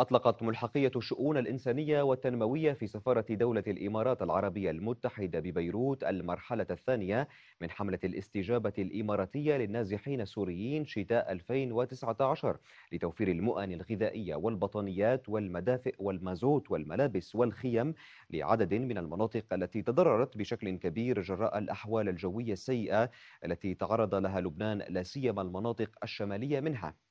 أطلقت ملحقية الشؤون الإنسانية والتنموية في سفارة دولة الإمارات العربية المتحدة ببيروت المرحلة الثانية من حملة الاستجابة الإماراتية للنازحين السوريين شتاء 2019 لتوفير المؤن الغذائية والبطانيات والمدافئ والمازوت والملابس والخيم لعدد من المناطق التي تضررت بشكل كبير جراء الأحوال الجوية السيئة التي تعرض لها لبنان لا سيما المناطق الشمالية منها